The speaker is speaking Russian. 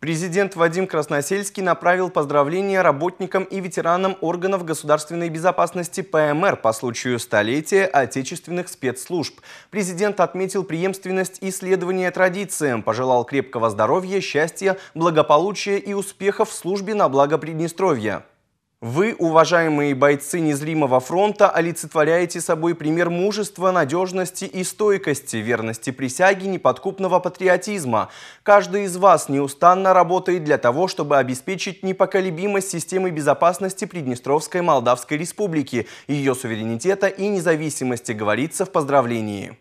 Президент Вадим Красносельский направил поздравления работникам и ветеранам органов государственной безопасности ПМР по случаю столетия отечественных спецслужб. Президент отметил преемственность и следование традициям, пожелал крепкого здоровья, счастья, благополучия и успехов в службе на благо Приднестровья. Вы, уважаемые бойцы незримого фронта, олицетворяете собой пример мужества, надежности и стойкости, верности присяги, неподкупного патриотизма. Каждый из вас неустанно работает для того, чтобы обеспечить непоколебимость системы безопасности Приднестровской Молдавской Республики, ее суверенитета и независимости, говорится в поздравлении.